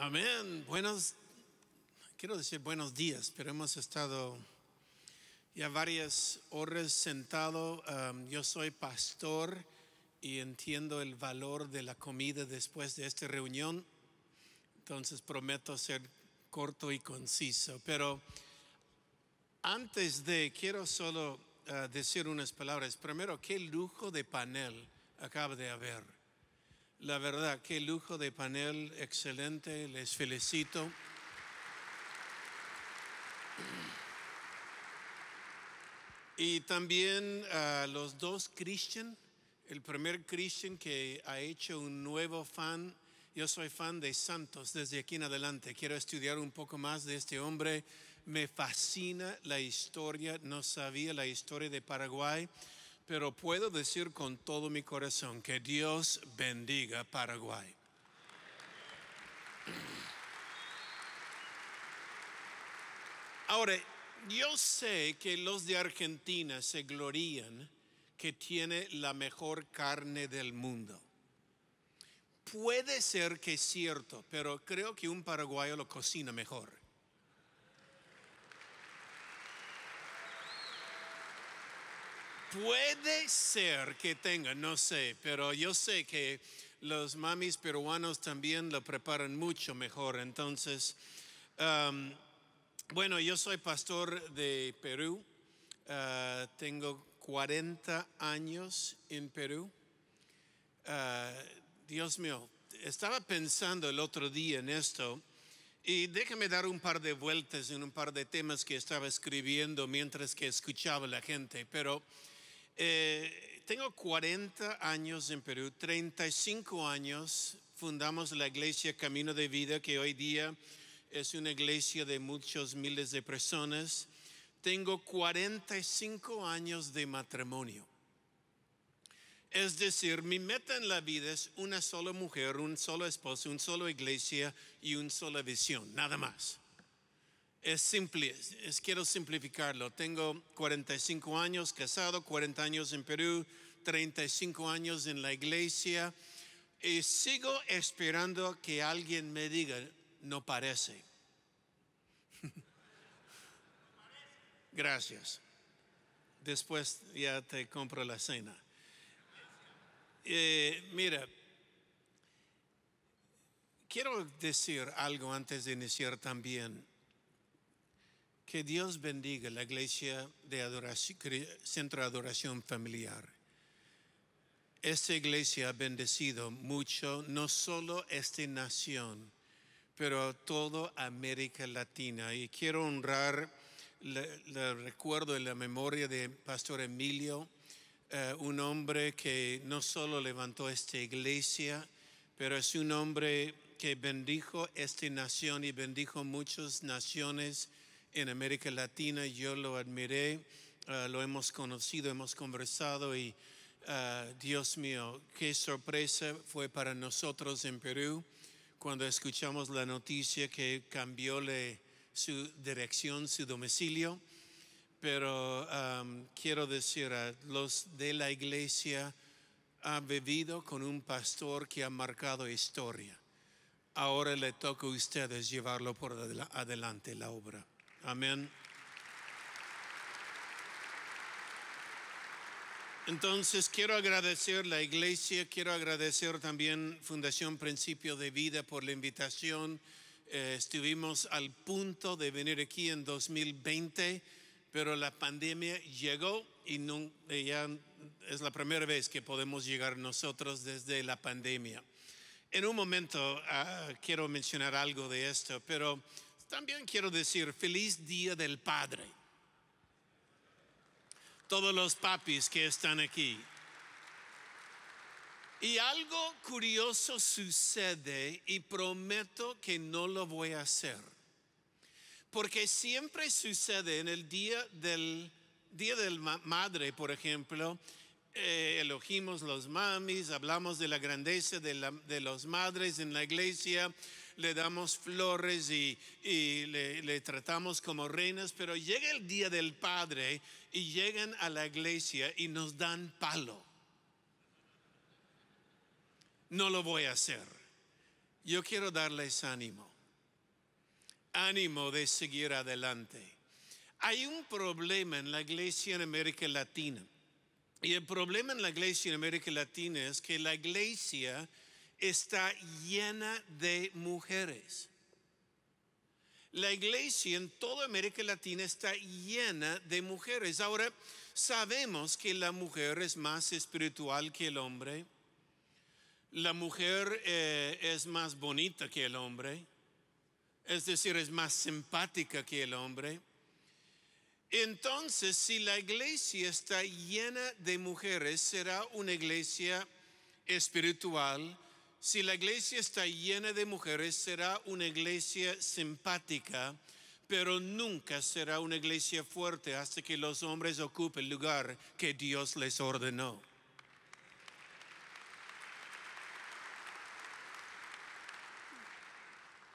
Amén. Buenos, quiero decir buenos días, pero hemos estado ya varias horas sentado. yo soy pastor y entiendo el valor de la comida después de esta reunión. Entonces prometo ser corto y conciso. Pero antes de, quiero solo ah, decir unas palabras. Primero, qué lujo de panel acaba de haber la verdad, qué lujo de panel, excelente, les felicito. Y también a los dos Christian, el primer Christian que ha hecho un nuevo fan. Yo soy fan de Santos desde aquí en adelante. Quiero estudiar un poco más de este hombre. Me fascina la historia. No sabía la historia de Paraguay pero puedo decir con todo mi corazón que Dios bendiga Paraguay. Ahora, yo sé que los de Argentina se glorían que tiene la mejor carne del mundo. Puede ser que es cierto, pero creo que un paraguayo lo cocina mejor. Puede ser que tenga, no sé, pero yo sé que los mamis peruanos también lo preparan mucho mejor. Entonces, bueno, yo soy pastor de Perú. Ah, tengo 40 años en Perú. Ah, Dios mío, estaba pensando el otro día en esto y déjame dar un par de vueltas en un par de temas que estaba escribiendo mientras que escuchaba la gente, pero eh, tengo 40 años en Perú, 35 años fundamos la iglesia Camino de Vida, que hoy día es una iglesia de muchos miles de personas. Tengo 45 años de matrimonio. Es decir, mi meta en la vida es una sola mujer, un solo esposo, una sola iglesia y una sola visión, nada más. Es simple, es, quiero simplificarlo. Tengo 45 años casado, 40 años en Perú, 35 años en la iglesia y sigo esperando que alguien me diga, no parece. Gracias. Después ya te compro la cena. Eh, mira, quiero decir algo antes de iniciar también. Que Dios bendiga la iglesia de adoración, Centro de Adoración Familiar. Esta iglesia ha bendecido mucho no solo esta nación, pero toda América Latina. Y quiero honrar el recuerdo y la memoria de Pastor Emilio, eh, un hombre que no solo levantó esta iglesia, pero es un hombre que bendijo esta nación y bendijo muchas naciones en América Latina. Yo lo admiré, ah, lo hemos conocido, hemos conversado y ah, Dios mío, qué sorpresa fue para nosotros en Perú cuando escuchamos la noticia que cambió le, su dirección, su domicilio. Pero quiero decir a los de la iglesia, ha vivido con un pastor que ha marcado historia. Ahora le toca a ustedes llevarlo por adelante la obra. Amén. Entonces quiero agradecer la iglesia, quiero agradecer también Fundación Principio de Vida por la invitación. Eh, estuvimos al punto de venir aquí en 2020, pero la pandemia llegó y no, eh, ya es la primera vez que podemos llegar nosotros desde la pandemia. En un momento ah, quiero mencionar algo de esto, pero también quiero decir feliz día del Padre. Todos los papis que están aquí. Y algo curioso sucede y prometo que no lo voy a hacer. Porque siempre sucede en el día del día del madre, por ejemplo, eh, elogimos los mamis, hablamos de la grandeza de, de los madres en la iglesia, le damos flores y, le, le, tratamos como reinas, pero llega el día del Padre y llegan a la iglesia y nos dan palo. No lo voy a hacer. Yo quiero darles ánimo, ánimo de seguir adelante. Hay un problema en la iglesia en América Latina. Y el problema en la iglesia en América Latina es que la iglesia está llena de mujeres. La iglesia en toda América Latina está llena de mujeres. Ahora, sabemos que la mujer es más espiritual que el hombre. La mujer eh, es más bonita que el hombre. Es decir, es más simpática que el hombre. Entonces, si la iglesia está llena de mujeres, será una iglesia espiritual, si la iglesia está llena de mujeres, será una iglesia simpática, pero nunca será una iglesia fuerte hasta que los hombres ocupen el lugar que Dios les ordenó.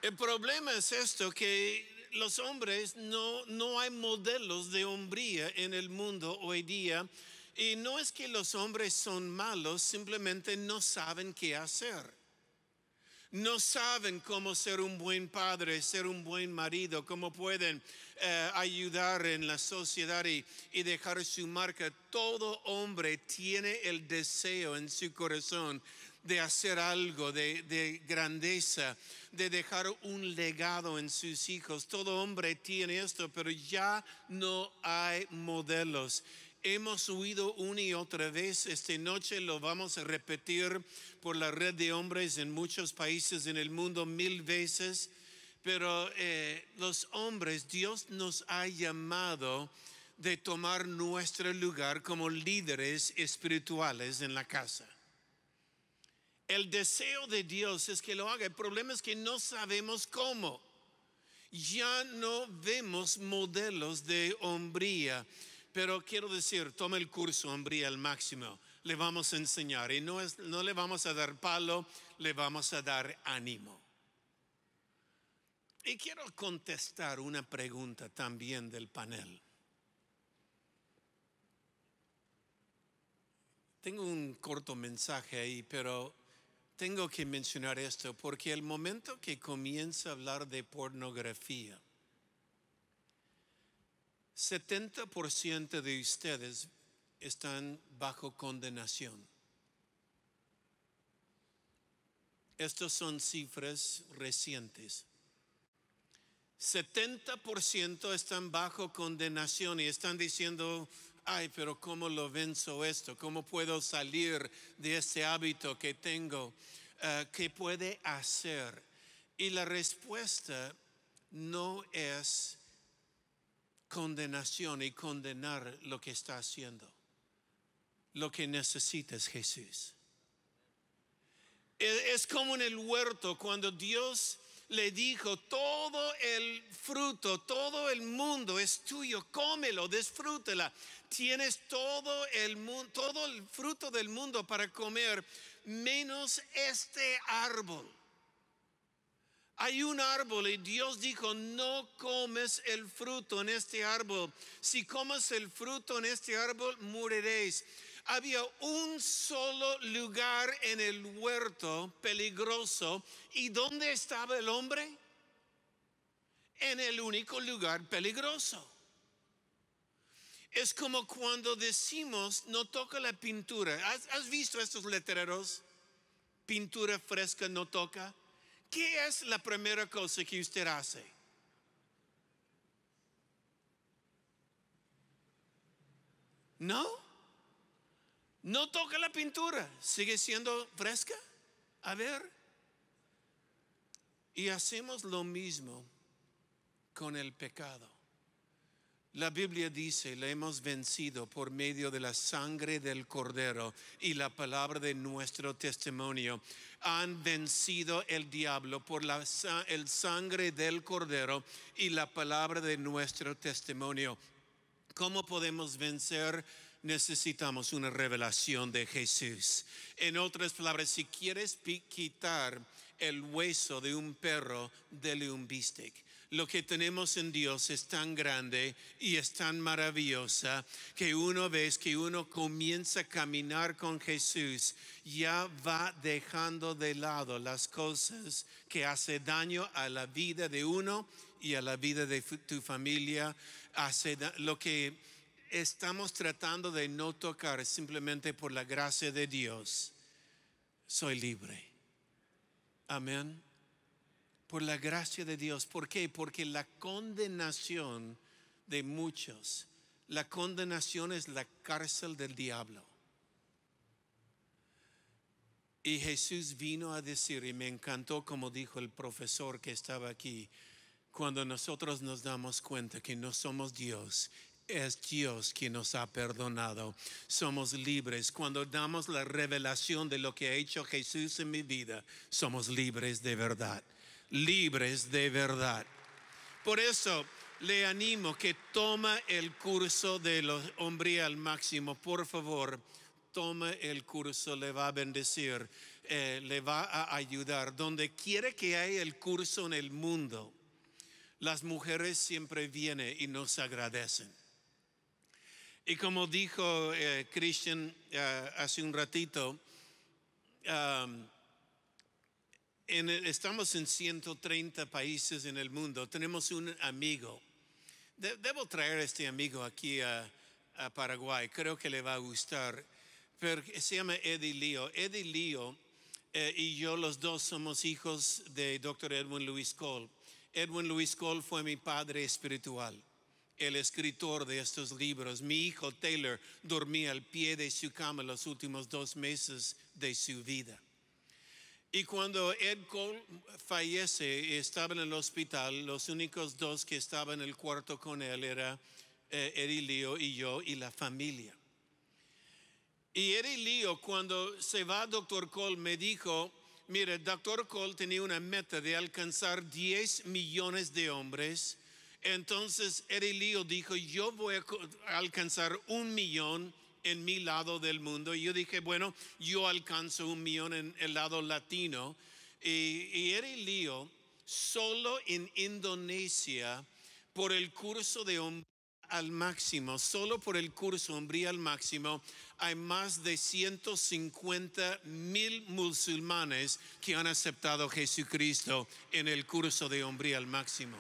El problema es esto, que los hombres no, no hay modelos de hombría en el mundo hoy día y no es que los hombres son malos, simplemente no saben qué hacer. No saben cómo ser un buen padre, ser un buen marido, cómo pueden eh, ayudar en la sociedad y, dejar su marca. Todo hombre tiene el deseo en su corazón de hacer algo de, grandeza, de dejar un legado en sus hijos. Todo hombre tiene esto, pero ya no hay modelos hemos huido una y otra vez. Esta noche lo vamos a repetir por la red de hombres en muchos países en el mundo mil veces. Pero eh, los hombres, Dios nos ha llamado de tomar nuestro lugar como líderes espirituales en la casa. El deseo de Dios es que lo haga. El problema es que no sabemos cómo. Ya no vemos modelos de hombría pero quiero decir, toma el curso hombre, al máximo. Le vamos a enseñar y no, no le vamos a dar palo, le vamos a dar ánimo. Y quiero contestar una pregunta también del panel. Tengo un corto mensaje ahí, pero tengo que mencionar esto porque el momento que comienza a hablar de pornografía, 70% de ustedes están bajo condenación. Estas son cifras recientes. 70% están bajo condenación y están diciendo, ay, pero ¿cómo lo venzo esto? ¿Cómo puedo salir de ese hábito que tengo? Eh, ¿Qué puede hacer? Y la respuesta no es condenación y condenar lo que está haciendo. Lo que necesitas, Jesús. E-, es como en el huerto, cuando Dios le dijo, todo el fruto, todo el mundo es tuyo, cómelo, disfrútela. Tienes todo el mundo, todo el fruto del mundo para comer, menos este árbol. Hay un árbol y Dios dijo, no comes el fruto en este árbol. Si comes el fruto en este árbol, moriréis. Había un solo lugar en el huerto peligroso. ¿Y dónde estaba el hombre? En el único lugar peligroso. Es como cuando decimos, no toca la pintura. has visto estos letreros? Pintura fresca no toca ¿Qué es la primera cosa que usted hace? No, no toca la pintura, sigue siendo fresca. A ver, y hacemos lo mismo con el pecado. La Biblia dice, Le hemos vencido por medio de la sangre del cordero y la palabra de nuestro testimonio. Han vencido el diablo por la el sangre del cordero y la palabra de nuestro testimonio. ¿Cómo podemos vencer? Necesitamos una revelación de Jesús. En otras palabras, si quieres quitar el hueso de un perro, dele un bistec lo que tenemos en Dios es tan grande y es tan maravillosa que una vez que uno comienza a caminar con Jesús, ya va dejando de lado las cosas que hace daño a la vida de uno y a la vida de tu familia, hace lo que estamos tratando de no tocar simplemente por la gracia de Dios. Soy libre. Amén por la gracia de Dios. ¿Por qué? Porque la condenación de muchos, la condenación es la cárcel del diablo. Y Jesús vino a decir, y me encantó como dijo el profesor que estaba aquí, cuando nosotros nos damos cuenta que no somos Dios, es Dios quien nos ha perdonado. Somos libres. Cuando damos la revelación de lo que ha hecho Jesús en mi vida, somos libres de verdad libres de verdad. Por eso le animo que toma el curso de los hombres al máximo, por favor. Toma el curso, le va a bendecir, eh, le va a ayudar. Donde quiere que haya el curso en el mundo, las mujeres siempre vienen y nos agradecen. Y como dijo eh, Christian eh, hace un ratito, estamos en 130 países en el mundo. Tenemos un amigo. debo traer a este amigo aquí a, Paraguay. Creo que le va a gustar. se llama Eddie Leo, Eddie Leo eh, y yo, los dos, somos hijos de Dr. Edwin Luis Cole. Edwin Luis Cole fue mi padre espiritual, el escritor de estos libros. Mi hijo Taylor dormía al pie de su cama los últimos dos meses de su vida. Y cuando Ed Cole fallece, y estaba en el hospital, los únicos dos que estaban en el cuarto con él era Erilio eh, y yo y la familia. Y Erilio, cuando se va doctor Cole, me dijo, mire, doctor Cole tenía una meta de alcanzar 10 millones de hombres. Entonces Erilio dijo, yo voy a alcanzar un millón en mi lado del mundo. Y yo dije, bueno, yo alcanzo un millón en el lado latino. Y, y era el lío solo en Indonesia por el curso de hombre al máximo, solo por el curso hombre al máximo, hay más de 150 mil musulmanes que han aceptado Jesucristo en el curso de hombre al máximo.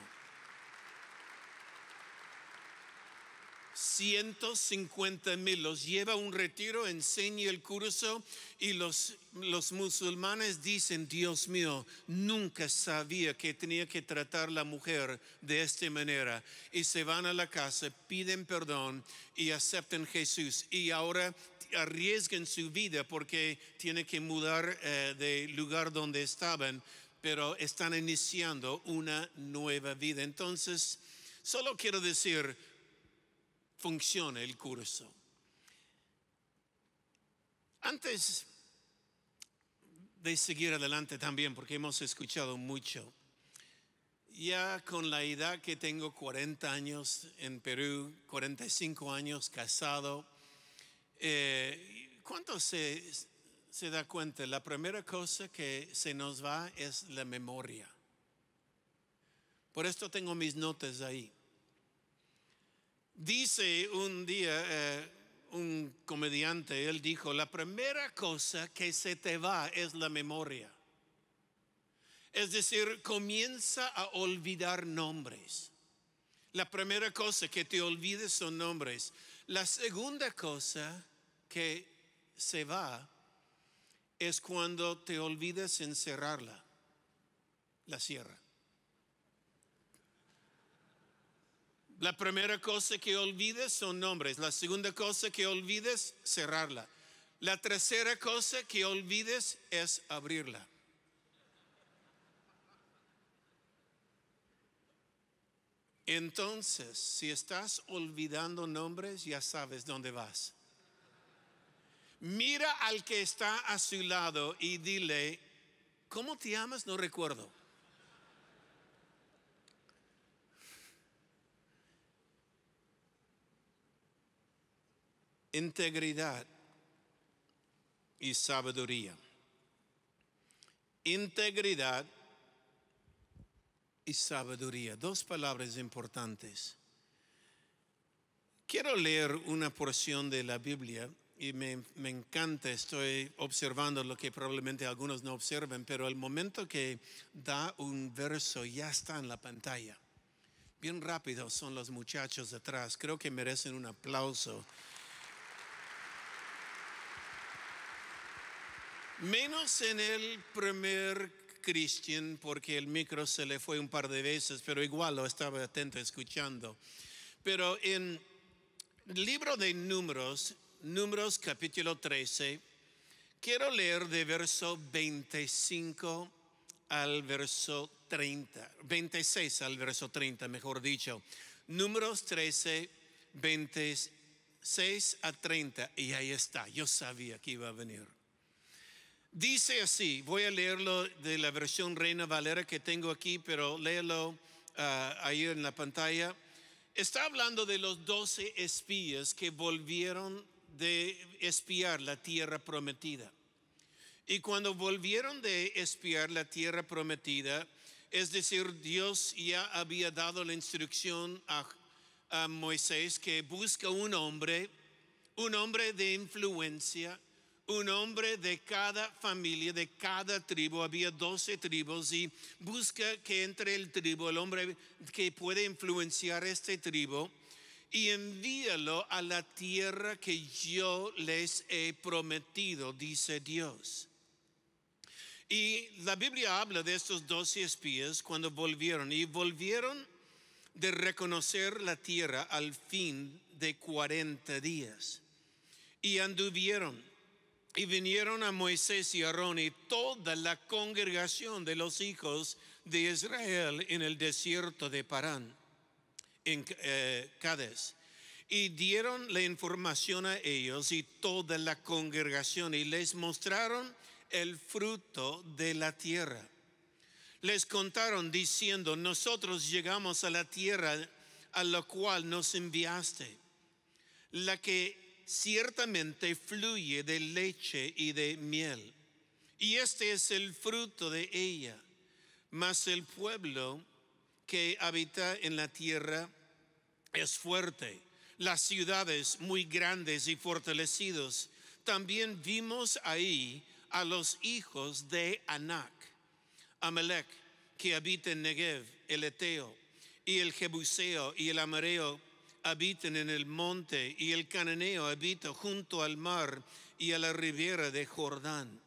150 mil, los lleva a un retiro, enseña el curso y los, los musulmanes dicen, Dios mío, nunca sabía que tenía que tratar a la mujer de esta manera. Y se van a la casa, piden perdón y aceptan Jesús. Y ahora arriesgan su vida porque tiene que mudar eh, de lugar donde estaban, pero están iniciando una nueva vida. Entonces, solo quiero decir, Funciona el curso. Antes de seguir adelante también, porque hemos escuchado mucho, ya con la edad que tengo, 40 años en Perú, 45 años casado, eh, ¿cuánto se, se da cuenta? La primera cosa que se nos va es la memoria. Por esto tengo mis notas ahí. Dice un día eh, un comediante, él dijo, la primera cosa que se te va es la memoria. Es decir, comienza a olvidar nombres. La primera cosa que te olvides son nombres. La segunda cosa que se va es cuando te olvides encerrarla, la sierra. La primera cosa que olvides son nombres. La segunda cosa que olvides, cerrarla. La tercera cosa que olvides es abrirla. Entonces, si estás olvidando nombres, ya sabes dónde vas. Mira al que está a su lado y dile, ¿cómo te amas? No recuerdo. integridad y sabiduría. Integridad y sabiduría, dos palabras importantes. Quiero leer una porción de la Biblia y me, me, encanta, estoy observando lo que probablemente algunos no observen, pero el momento que da un verso ya está en la pantalla. Bien rápido son los muchachos detrás creo que merecen un aplauso Menos en el primer Christian, porque el micro se le fue un par de veces, pero igual lo estaba atento escuchando. Pero en el libro de Números, Números capítulo 13, quiero leer de verso 25 al verso 30, 26 al verso 30, mejor dicho. Números 13, 26 a 30, y ahí está, yo sabía que iba a venir. Dice así, voy a leerlo de la versión Reina Valera que tengo aquí, pero léelo ah, ahí en la pantalla. Está hablando de los doce espías que volvieron de espiar la tierra prometida. Y cuando volvieron de espiar la tierra prometida, es decir, Dios ya había dado la instrucción a, a Moisés que busca un hombre, un hombre de influencia, un hombre de cada familia, de cada tribu, había doce tribus y busca que entre el tribu, el hombre que puede influenciar este tribu, y envíalo a la tierra que yo les he prometido, dice Dios. Y la Biblia habla de estos doce espías cuando volvieron y volvieron de reconocer la tierra al fin de 40 días. Y anduvieron y vinieron a Moisés y Aarón y toda la congregación de los hijos de Israel en el desierto de Parán, en eh, Cádiz. Y dieron la información a ellos y toda la congregación y les mostraron el fruto de la tierra. Les contaron diciendo, nosotros llegamos a la tierra a la cual nos enviaste, la que ciertamente fluye de leche y de miel, y este es el fruto de ella. Mas el pueblo que habita en la tierra es fuerte, las ciudades muy grandes y fortalecidos. También vimos ahí a los hijos de Anac, Amalek, que habita en Negev, el Eteo, y el Jebuseo, y el Amareo, Habiten en el monte y el cananeo habita junto al mar y a la ribera de Jordán.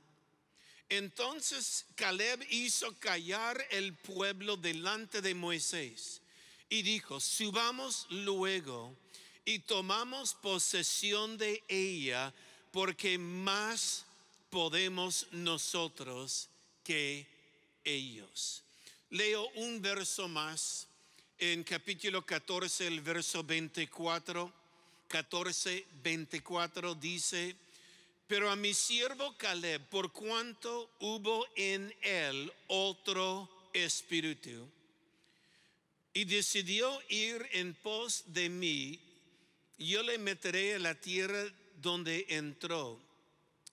Entonces Caleb hizo callar el pueblo delante de Moisés y dijo, subamos luego y tomamos posesión de ella porque más podemos nosotros que ellos. Leo un verso más en capítulo 14, el verso 24, 14, 24 dice, pero a mi siervo Caleb, por cuanto hubo en él otro espíritu, y decidió ir en pos de mí, yo le meteré en la tierra donde entró,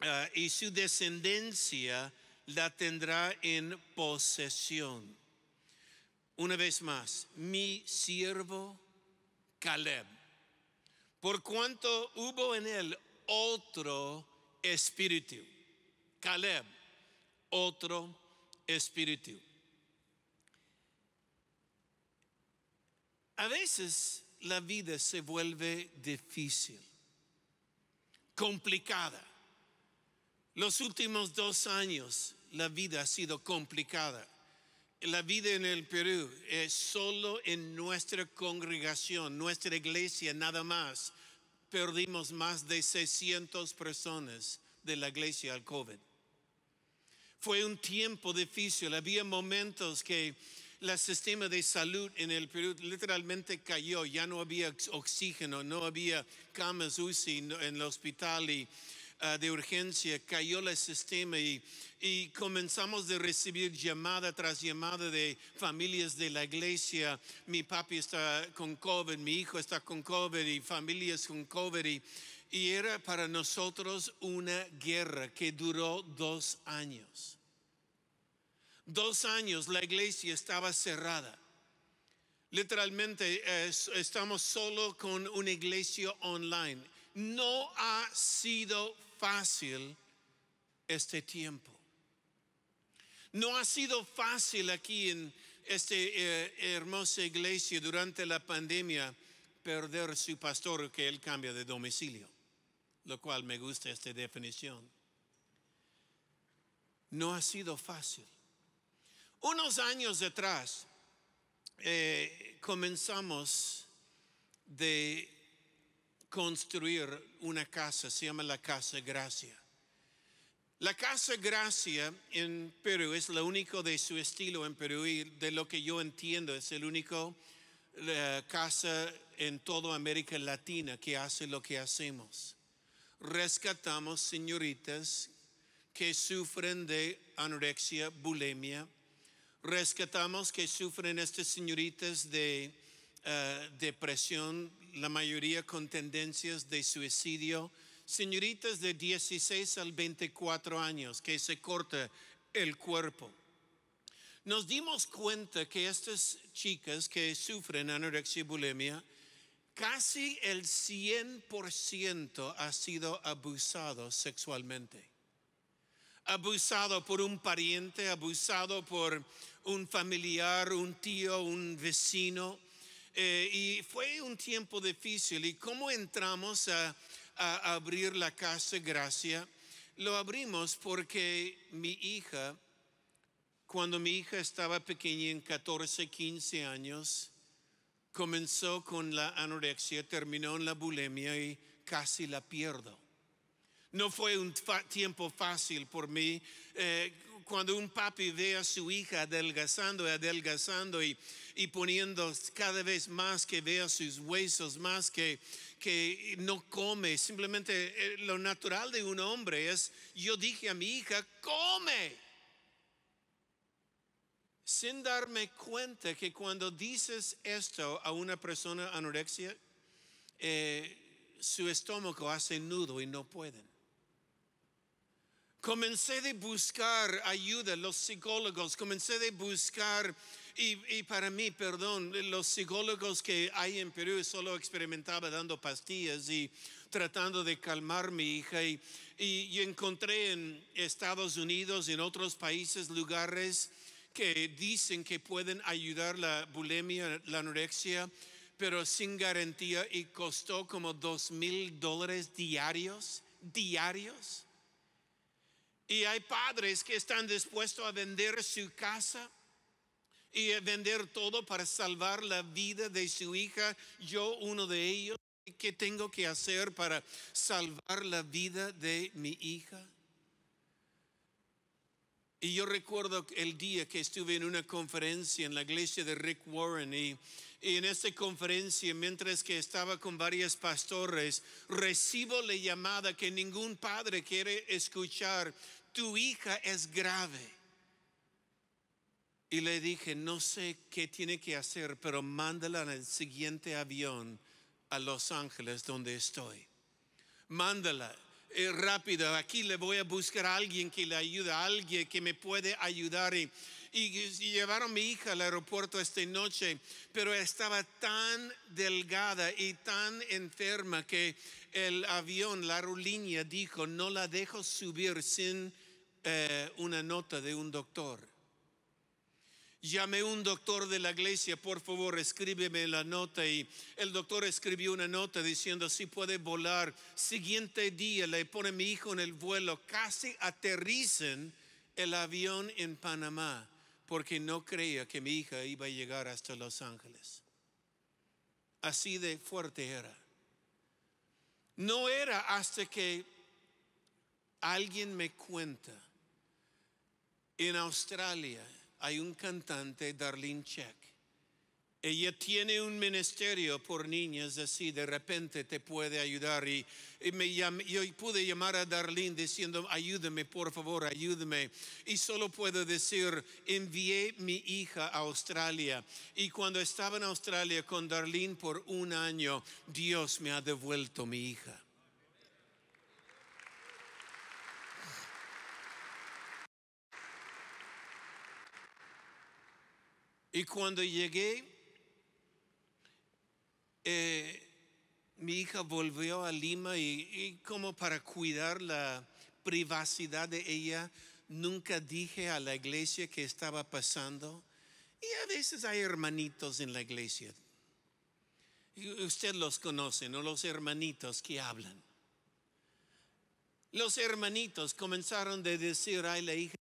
ah, y su descendencia la tendrá en posesión. Una vez más, mi siervo Caleb, por cuanto hubo en él otro espíritu. Caleb, otro espíritu. A veces la vida se vuelve difícil, complicada. Los últimos dos años la vida ha sido complicada la vida en el Perú es solo en nuestra congregación, nuestra iglesia nada más. Perdimos más de 600 personas de la iglesia al COVID. Fue un tiempo difícil, había momentos que el sistema de salud en el Perú literalmente cayó, ya no había oxígeno, no había camas UCI en el hospital y Ah, de urgencia, cayó el sistema y, comenzamos de recibir llamada tras llamada de familias de la iglesia. Mi papi está con COVID, mi hijo está con COVID y familias con COVID. Y, era para nosotros una guerra que duró dos años. Dos años la iglesia estaba cerrada. Literalmente eh, estamos solo con una iglesia online. No ha sido fácil este tiempo. No ha sido fácil aquí en esta eh, hermosa iglesia durante la pandemia perder su pastor que él cambia de domicilio, lo cual me gusta esta definición. No ha sido fácil. Unos años atrás eh, comenzamos de construir una casa, se llama la Casa Gracia. La Casa Gracia en Perú es la única de su estilo en Perú y de lo que yo entiendo es el único eh, casa en toda América Latina que hace lo que hacemos. Rescatamos señoritas que sufren de anorexia, bulimia. Rescatamos que sufren estas señoritas de eh, depresión, la mayoría con tendencias de suicidio. Señoritas de 16 al 24 años que se corta el cuerpo. Nos dimos cuenta que estas chicas que sufren anorexia y bulimia, casi el 100% ha sido abusado sexualmente. Abusado por un pariente, abusado por un familiar, un tío, un vecino eh, y fue un tiempo difícil. ¿Y cómo entramos a, abrir la casa Gracia? Lo abrimos porque mi hija, cuando mi hija estaba pequeña, en 14, 15 años, comenzó con la anorexia, terminó en la bulimia y casi la pierdo. No fue un tiempo fácil por mí. Eh, cuando un papi ve a su hija adelgazando y adelgazando y, y poniendo cada vez más que vea sus huesos, más que, que no come, simplemente eh, lo natural de un hombre es, yo dije a mi hija, come. Sin darme cuenta que cuando dices esto a una persona anorexia, eh, su estómago hace nudo y no pueden. Comencé de buscar ayuda, los psicólogos, comencé de buscar, y, y para mí, perdón, los psicólogos que hay en Perú solo experimentaba dando pastillas y tratando de calmar mi hija y, y, encontré en Estados Unidos, Y en otros países, lugares que dicen que pueden ayudar la bulimia, la anorexia, pero sin garantía y costó como dos mil dólares diarios, diarios y hay padres que están dispuestos a vender su casa y a vender todo para salvar la vida de su hija. Yo, uno de ellos, ¿qué tengo que hacer para salvar la vida de mi hija? Y yo recuerdo el día que estuve en una conferencia en la iglesia de Rick Warren y, en esta conferencia, mientras que estaba con varios pastores, recibo la llamada que ningún padre quiere escuchar tu hija es grave. Y le dije, no sé qué tiene que hacer, pero mándala en el siguiente avión a Los Ángeles donde estoy. Mándala y eh, rápido, aquí le voy a buscar a alguien que le ayude, a alguien que me puede ayudar. Y, llevaron a mi hija al aeropuerto esta noche, pero estaba tan delgada y tan enferma que el avión, la aerolínea dijo, no la dejo subir sin eh, una nota de un doctor. Llamé un doctor de la iglesia, por favor, escríbeme la nota. Y el doctor escribió una nota diciendo, si puede volar, siguiente día le pone mi hijo en el vuelo, casi aterricen el avión en Panamá, porque no creía que mi hija iba a llegar hasta Los Ángeles. Así de fuerte era. No era hasta que alguien me cuenta en Australia hay un cantante, Darlene Check. Ella tiene un ministerio por niñas, así de repente te puede ayudar. Y, yo pude llamar a Darlene diciendo, ayúdame, por favor, ayúdame. Y solo puedo decir, envié mi hija a Australia. Y cuando estaba en Australia con Darlene por un año, Dios me ha devuelto mi hija. Y cuando llegué, eh, mi hija volvió a Lima y, como para cuidar la privacidad de ella, nunca dije a la iglesia que estaba pasando. Y a veces hay hermanitos en la iglesia. usted los conoce, ¿no? Los hermanitos que hablan. Los hermanitos comenzaron de decir, ay, la hija,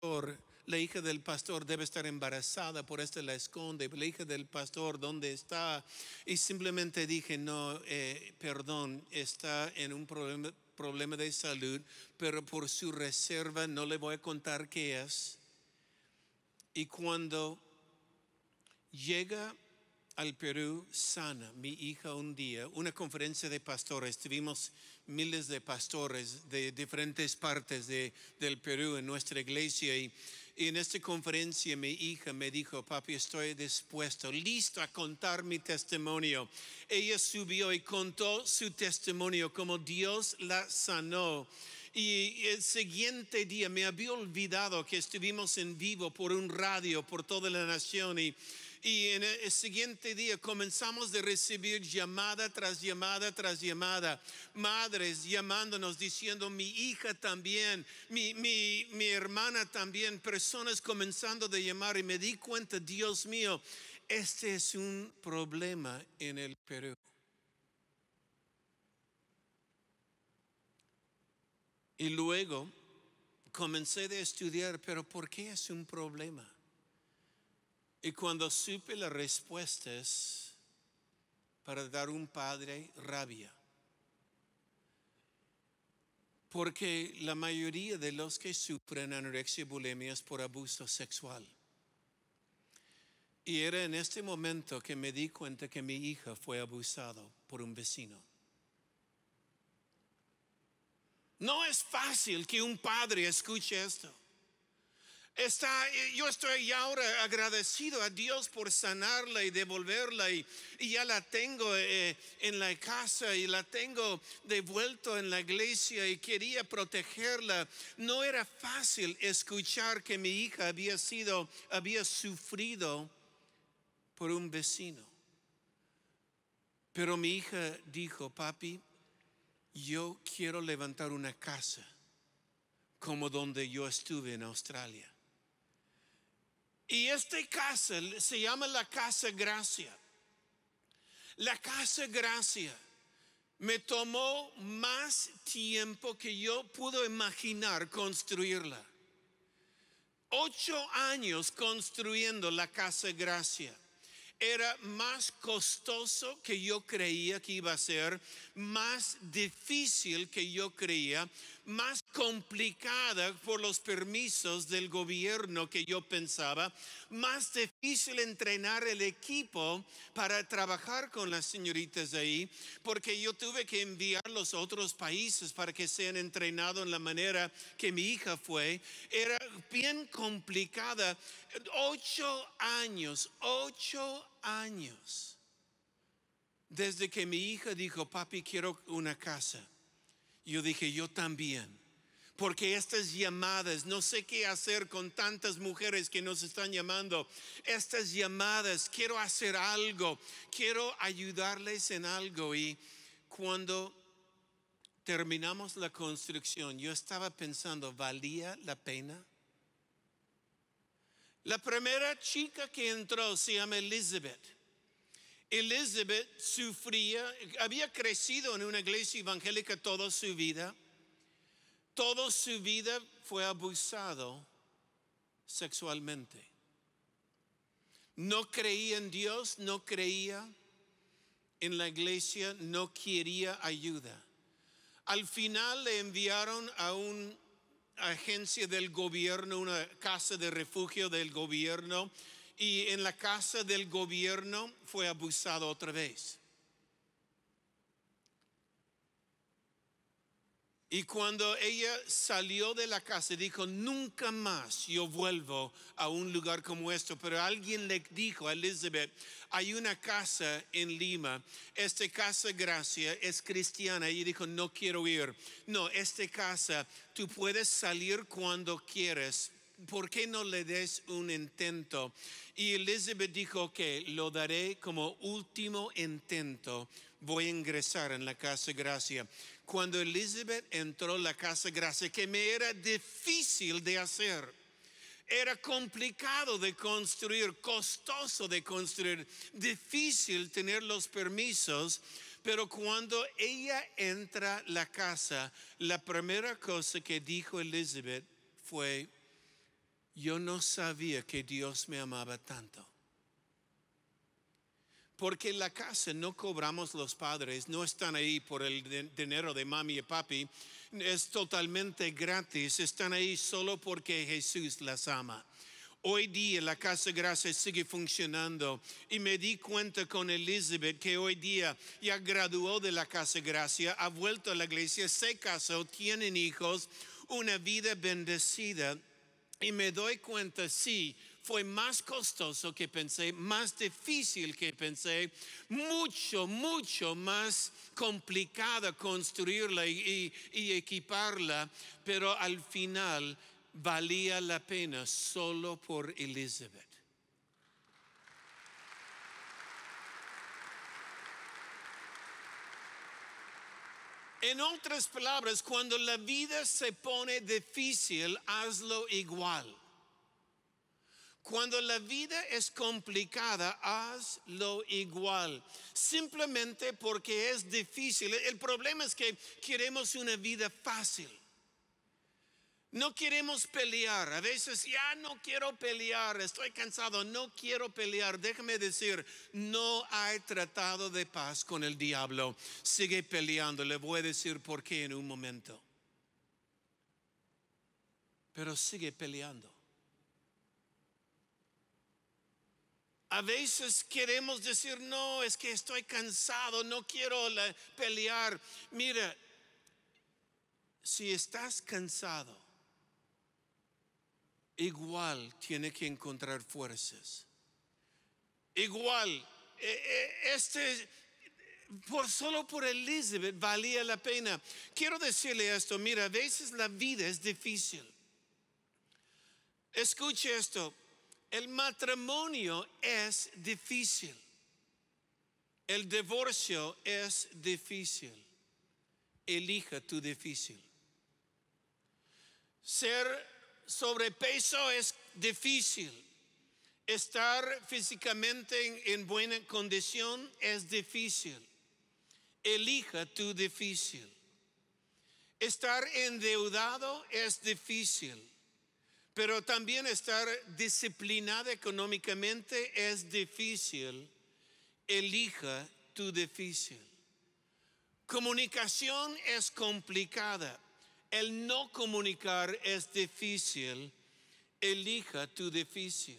por la hija del pastor debe estar embarazada, por esto la esconde. La hija del pastor, ¿dónde está? Y simplemente dije, no, eh, perdón, está en un problema, problema de salud, pero por su reserva no le voy a contar qué es. Y cuando llega al Perú sana, mi hija un día, una conferencia de pastores, tuvimos miles de pastores de diferentes partes del Perú en nuestra iglesia y, y en esta conferencia mi hija me dijo, papi, estoy dispuesto, listo a contar mi testimonio. Ella subió y contó su testimonio, como Dios la sanó. Y el siguiente día me había olvidado que estuvimos en vivo por un radio, por toda la nación y y en el siguiente día comenzamos de recibir llamada tras llamada tras llamada. Madres llamándonos diciendo, mi hija también, mi, hermana también. Personas comenzando de llamar y me di cuenta, Dios mío, este es un problema en el Perú. Y luego comencé de estudiar, pero ¿por qué es un problema? Y cuando supe las respuestas para dar un padre rabia, porque la mayoría de los que sufren anorexia y bulimia es por abuso sexual. Y era en este momento que me di cuenta que mi hija fue abusada por un vecino. No es fácil que un padre escuche esto. Está, eh, yo estoy ahora agradecido a Dios por sanarla y devolverla y, ya la tengo eh, en la casa y la tengo devuelto en la iglesia y quería protegerla. No era fácil escuchar que mi hija había sido, había sufrido por un vecino. Pero mi hija dijo, papi, yo quiero levantar una casa como donde yo estuve en Australia y esta casa se llama la Casa Gracia. La Casa Gracia me tomó más tiempo que yo pude imaginar construirla. Ocho años construyendo la Casa Gracia. Era más costoso que yo creía que iba a ser, más difícil que yo creía, más complicada por los permisos del gobierno que yo pensaba, más difícil entrenar el equipo para trabajar con las señoritas ahí, porque yo tuve que enviarlos a otros países para que sean entrenados en la manera que mi hija fue. Era bien complicada. Ocho años, ocho años desde que mi hija dijo, papi, quiero una casa yo dije, yo también. Porque estas llamadas, no sé qué hacer con tantas mujeres que nos están llamando. Estas llamadas, quiero hacer algo, quiero ayudarles en algo. Y cuando terminamos la construcción, yo estaba pensando, ¿valía la pena? La primera chica que entró se llama Elizabeth. Elizabeth sufría, había crecido en una iglesia evangélica toda su vida. Toda su vida fue abusado sexualmente. No creía en Dios, no creía en la iglesia, no quería ayuda. Al final le enviaron a una agencia del gobierno, una casa de refugio del gobierno, y en la casa del gobierno fue abusado otra vez. Y cuando ella salió de la casa, dijo, nunca más yo vuelvo a un lugar como esto. Pero alguien le dijo a Elizabeth, hay una casa en Lima, esta casa gracia es cristiana. Y dijo, no quiero ir. No, esta casa, tú puedes salir cuando quieres, ¿por qué no le des un intento? Y Elizabeth dijo que lo daré como último intento. Voy a ingresar en la casa gracia. Cuando Elizabeth entró en la casa gracia, que me era difícil de hacer era complicado de construir, costoso de construir, difícil tener los permisos, pero cuando ella entra la casa, la primera cosa que dijo Elizabeth fue, yo no sabía que Dios me amaba tanto. Porque la casa no cobramos los padres, no están ahí por el dinero de mami y papi, es totalmente gratis, están ahí solo porque Jesús las ama. Hoy día la Casa de Gracia sigue funcionando y me di cuenta con Elizabeth que hoy día ya graduó de la Casa de Gracia, ha vuelto a la iglesia, se casó, tienen hijos, una vida bendecida y me doy cuenta, sí, fue más costoso que pensé, más difícil que pensé, mucho, mucho más complicada construirla y, equiparla, pero al final valía la pena solo por Elizabeth. En otras palabras, cuando la vida se pone difícil, hazlo igual. Cuando la vida es complicada, hazlo igual. Simplemente porque es difícil. El problema es que queremos una vida fácil. No queremos pelear. A veces ya no quiero pelear, estoy cansado, no quiero pelear. Déjame decir, no hay tratado de paz con el diablo. Sigue peleando. Le voy a decir por qué en un momento. Pero sigue peleando. A veces queremos decir, no, es que estoy cansado, no quiero pelear. Mira, si estás cansado, igual tiene que encontrar fuerzas. Igual, e, e, este, por, solo por Elizabeth valía la pena. Quiero decirle esto, mira, a veces la vida es difícil. Escuche esto, el matrimonio es difícil. El divorcio es difícil. Elija tu difícil. Ser sobrepeso es difícil. Estar físicamente en buena condición es difícil. Elija tu difícil. Estar endeudado es difícil, pero también estar disciplinado económicamente es difícil. Elija tu difícil. Comunicación es complicada el no comunicar es difícil. Elija tu difícil.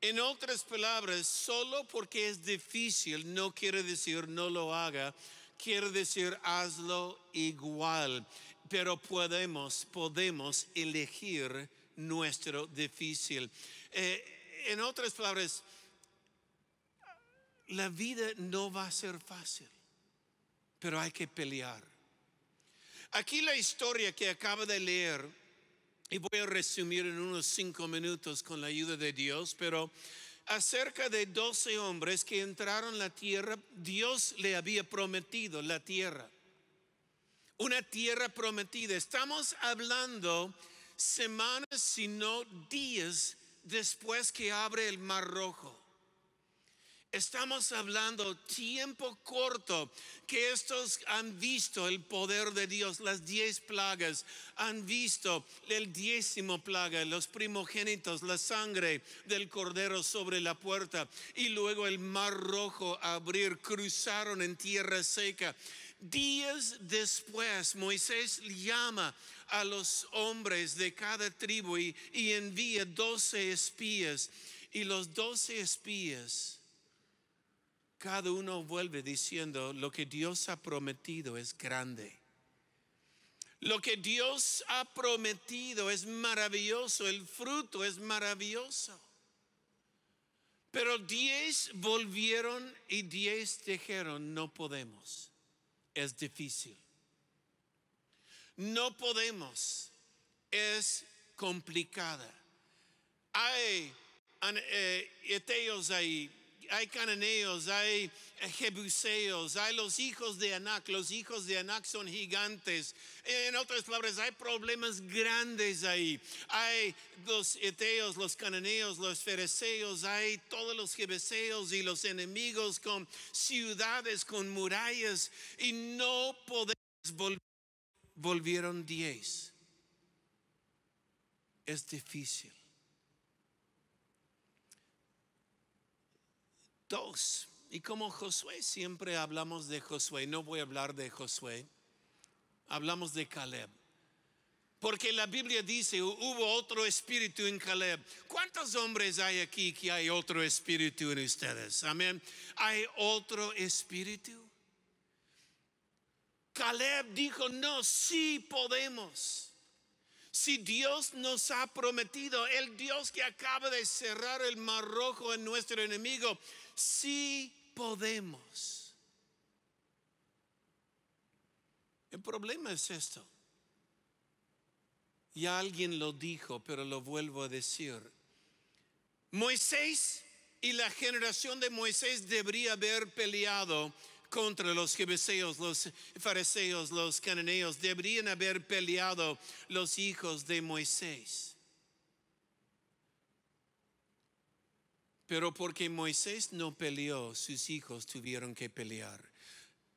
En otras palabras, solo porque es difícil no quiere decir no lo haga, quiere decir hazlo igual, pero podemos, podemos elegir nuestro difícil. Eh, en otras palabras, la vida no va a ser fácil, pero hay que pelear. Aquí la historia que acaba de leer, y voy a resumir en unos cinco minutos con la ayuda de Dios, pero acerca de 12 hombres que entraron la tierra, Dios le había prometido la tierra. Una tierra prometida. Estamos hablando semanas, si no días después que abre el Mar Rojo. Estamos hablando tiempo corto que estos han visto el poder de Dios, las diez plagas, han visto el décimo plaga, los primogénitos, la sangre del cordero sobre la puerta y luego el mar rojo abrir, cruzaron en tierra seca. Días después Moisés llama a los hombres de cada tribu y envía doce espías y los doce espías cada uno vuelve diciendo, lo que Dios ha prometido es grande. Lo que Dios ha prometido es maravilloso, el fruto es maravilloso. Pero diez volvieron y diez dijeron, no podemos, es difícil. No podemos, es complicada. Hay eh, eteos ahí hay cananeos, hay jebuseos, hay los hijos de Anac, los hijos de Anac son gigantes. En otras palabras, hay problemas grandes ahí. Hay los eteos, los cananeos, los fereceos, hay todos los jebuseos y los enemigos con ciudades, con murallas y no podemos volver. Volvieron diez. Es difícil. Dos, y como Josué, siempre hablamos de Josué, no voy a hablar de Josué, hablamos de Caleb. Porque la Biblia dice, hubo otro espíritu en Caleb. ¿Cuántos hombres hay aquí que hay otro espíritu en ustedes? Amén. Hay otro espíritu. Caleb dijo, no, sí podemos. Si Dios nos ha prometido, el Dios que acaba de cerrar el mar rojo en nuestro enemigo, sí podemos. El problema es esto. Ya alguien lo dijo, pero lo vuelvo a decir. Moisés y la generación de Moisés debería haber peleado contra los jebeseos, los fariseos, los cananeos. Deberían haber peleado los hijos de Moisés. Pero porque Moisés no peleó, sus hijos tuvieron que pelear.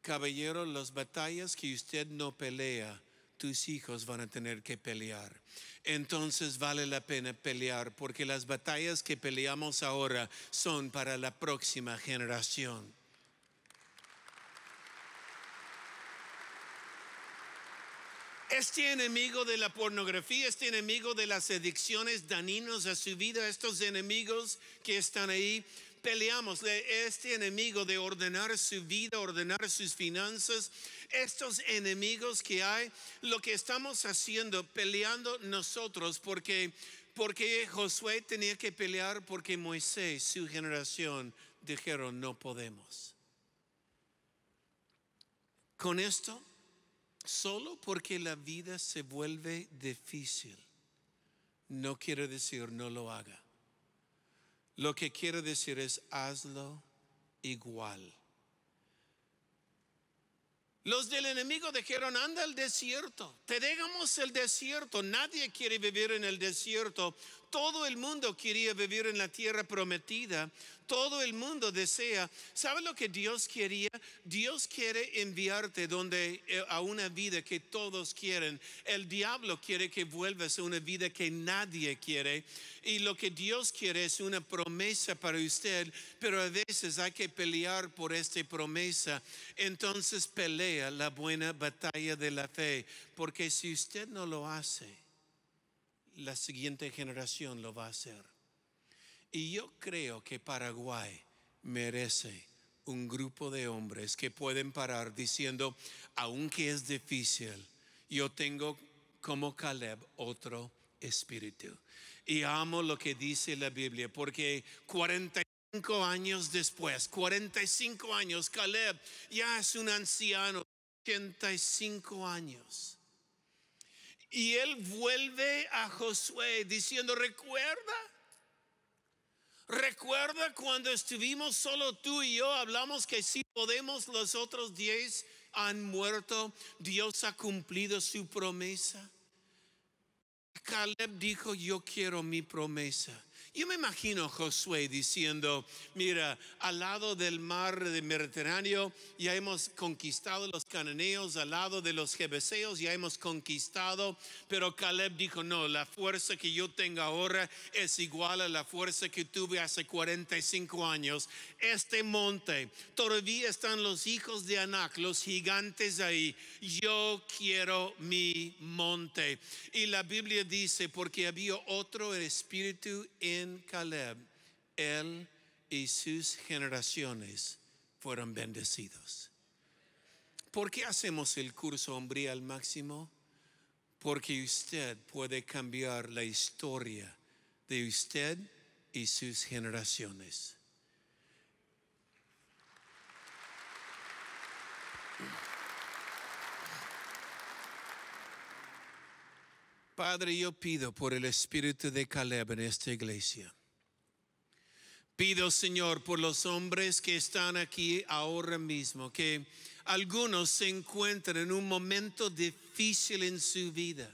Caballero, las batallas que usted no pelea, tus hijos van a tener que pelear. Entonces vale la pena pelear porque las batallas que peleamos ahora son para la próxima generación. Este enemigo de la pornografía, este enemigo de las adicciones daninos a su vida, estos enemigos que están ahí, peleamos. Este enemigo de ordenar su vida, ordenar sus finanzas, estos enemigos que hay, lo que estamos haciendo, peleando nosotros, porque, porque Josué tenía que pelear, porque Moisés, su generación, dijeron, no podemos. Con esto Solo porque la vida se vuelve difícil, no quiero decir no lo haga. Lo que quiero decir es hazlo igual. Los del enemigo dijeron, anda al desierto, te dejamos el desierto, nadie quiere vivir en el desierto, todo el mundo quería vivir en la tierra prometida. Todo el mundo desea. ¿Sabe lo que Dios quería? Dios quiere enviarte donde eh, a una vida que todos quieren. El diablo quiere que vuelvas a una vida que nadie quiere. Y lo que Dios quiere es una promesa para usted, pero a veces hay que pelear por esta promesa. Entonces pelea la buena batalla de la fe, porque si usted no lo hace, la siguiente generación lo va a hacer. Y yo creo que Paraguay merece un grupo de hombres que pueden parar diciendo, aunque es difícil, yo tengo como Caleb otro espíritu. Y amo lo que dice la Biblia, porque 45 años después, 45 años, Caleb ya es un anciano, 85 años. Y él vuelve a Josué diciendo, recuerda, recuerda cuando estuvimos solo tú y yo, hablamos que si podemos, los otros diez han muerto, Dios ha cumplido su promesa. Caleb dijo, yo quiero mi promesa. Yo me imagino Josué diciendo, mira, al lado del mar del Mediterráneo ya hemos conquistado los cananeos, al lado de los jebeseos ya hemos conquistado, pero Caleb dijo, no, la fuerza que yo tengo ahora es igual a la fuerza que tuve hace 45 años. Este monte, todavía están los hijos de Anac, los gigantes ahí, yo quiero mi monte. Y la Biblia dice, porque había otro espíritu en Caleb, él y sus generaciones fueron bendecidos. ¿Por qué hacemos el curso Hombría al máximo? Porque usted puede cambiar la historia de usted y sus generaciones. Padre, yo pido por el espíritu de Caleb en esta iglesia. Pido, Señor, por los hombres que están aquí ahora mismo, que algunos se encuentren en un momento difícil en su vida,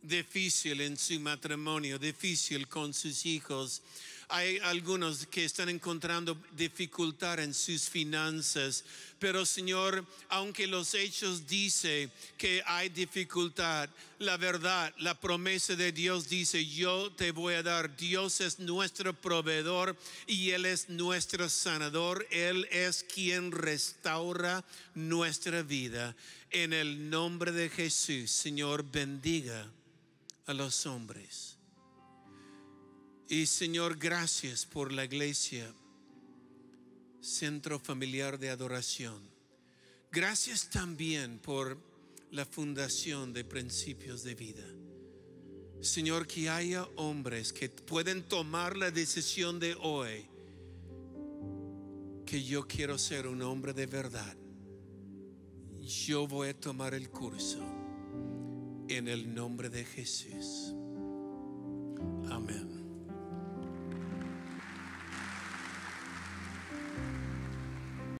difícil en su matrimonio, difícil con sus hijos, hay algunos que están encontrando dificultad en sus finanzas, pero Señor, aunque los hechos dicen que hay dificultad, la verdad, la promesa de Dios dice, yo te voy a dar, Dios es nuestro proveedor y Él es nuestro sanador, Él es quien restaura nuestra vida. En el nombre de Jesús, Señor, bendiga a los hombres. Y Señor, gracias por la iglesia, Centro Familiar de Adoración. Gracias también por la fundación de principios de vida. Señor, que haya hombres que pueden tomar la decisión de hoy, que yo quiero ser un hombre de verdad. Yo voy a tomar el curso en el nombre de Jesús. Amén.